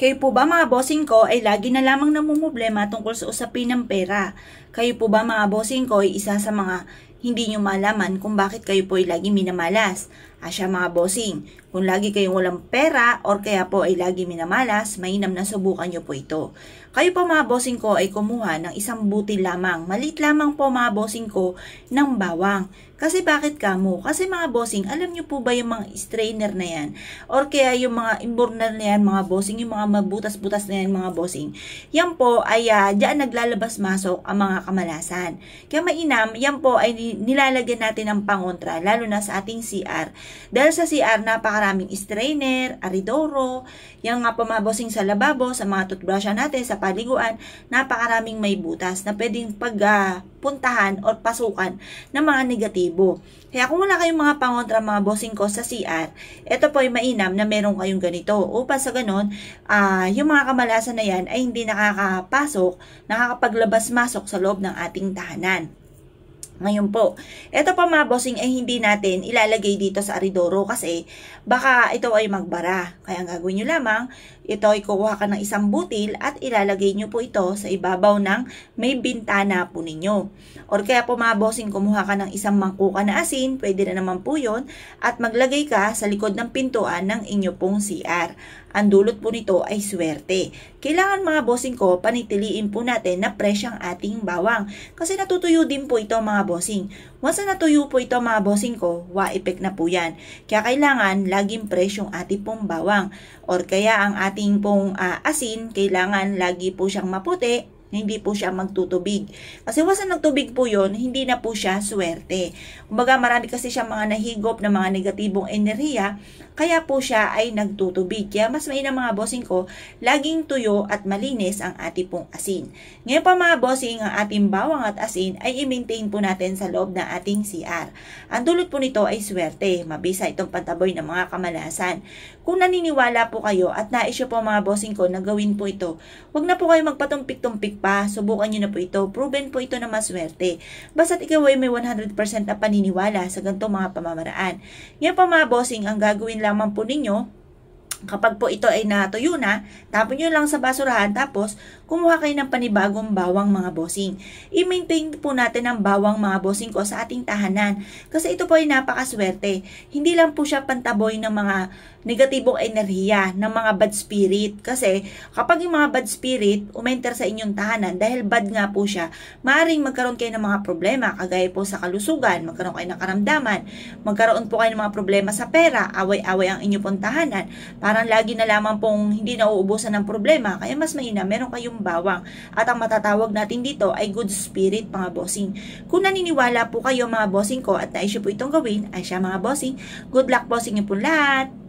Kayo po ba mga bossing ko ay lagi na lamang namumblema tungkol sa usapin ng pera? Kayo po ba mga bossing ko ay isa sa mga hindi nyo malaman kung bakit kayo po ay lagi minamalas? Asya mga bossing, kung lagi kayong walang pera or kaya po ay lagi minamalas, mainam na subukan nyo po ito. Kayo po mga bossing ko ay kumuha ng isang buti lamang, malit lamang po mga bossing ko ng bawang. Kasi bakit kamo? Kasi mga bossing, alam nyo po ba yung mga strainer na yan? Or kaya yung mga imbornal na yan mga bossing, yung mga mabutas-butas na yan mga bossing. Yan po ay uh, dyan naglalabas-masok ang mga kamalasan. Kaya mainam, yan po ay nilalagyan natin ng pangontra, lalo na sa ating CR dahil sa CR, napakaraming strainer, aridoro, yung nga pumabosing sa lababo, sa mga toothbrushan natin, sa paliguan, napakaraming may butas na pwedeng pagpuntahan uh, o pasukan ng mga negatibo. Kaya kung wala kayong mga pangontra mga bossing ko sa CR, ito po ay mainam na meron kayong ganito. Upang sa ganon, uh, ah, yung mga kamalasan na yan ay hindi nakakapasok, nakakapaglabas-masok sa loob ng ating tahanan. Ngayon po, ito pa mga bossing ay hindi natin ilalagay dito sa aridoro kasi baka ito ay magbara. Kaya ang gagawin nyo lamang, ito ay kukuha ka ng isang butil at ilalagay nyo po ito sa ibabaw ng may bintana po ninyo. Or kaya po mga bossing, kumuha ka ng isang mangkuka na asin, pwede na naman po yun, at maglagay ka sa likod ng pintuan ng inyo pong CR. Ang dulot po nito ay swerte. Kailangan mga bossing ko, panitiliin po natin na presyang ating bawang. Kasi natutuyo din po ito mga bossing. Once na natuyo po ito mga bossing ko, wa effect na po yan. Kaya kailangan laging fresh yung ating pong bawang. Or kaya ang ating pong uh, asin, kailangan lagi po siyang maputi hindi po siya magtutubig. Kasi once na nagtubig po yon hindi na po siya swerte. Kumbaga marami kasi siya mga nahigop na mga negatibong enerhiya, kaya po siya ay nagtutubig. Kaya mas mainam mga bossing ko, laging tuyo at malinis ang ating pong asin. Ngayon pa mga bossing, ang ating bawang at asin ay i-maintain po natin sa loob ng ating CR. Ang dulot po nito ay swerte, mabisa itong pantaboy ng mga kamalasan. Kung naniniwala po kayo at naisyo po mga bossing ko na gawin po ito, huwag na po kayo magpatumpik-tumpik pa, subukan nyo na po ito. Proven po ito na maswerte. Basta't ikaw ay may 100% na paniniwala sa ganito mga pamamaraan. Ngayon pa mga bossing, ang gagawin lamang po ninyo Kapag po ito ay natuyo na, tapon nyo lang sa basurahan tapos kumuha kayo ng panibagong bawang mga bossing. I-maintain po natin ang bawang mga bossing ko sa ating tahanan kasi ito po ay napakaswerte. Hindi lang po siya pantaboy ng mga negatibong enerhiya, ng mga bad spirit kasi kapag yung mga bad spirit umenter sa inyong tahanan dahil bad nga po siya, maaaring magkaroon kayo ng mga problema kagaya po sa kalusugan, magkaroon kayo ng karamdaman, magkaroon po kayo ng mga problema sa pera, away-away ang inyong tahanan Parang lagi na lamang pong hindi nauubusan ng problema, kaya mas mahina, meron kayong bawang. At ang matatawag natin dito ay good spirit, mga bossing. Kung naniniwala po kayo, mga bossing ko, at naisyo po itong gawin, ay siya, mga bossing. Good luck, bossing niyo po lahat!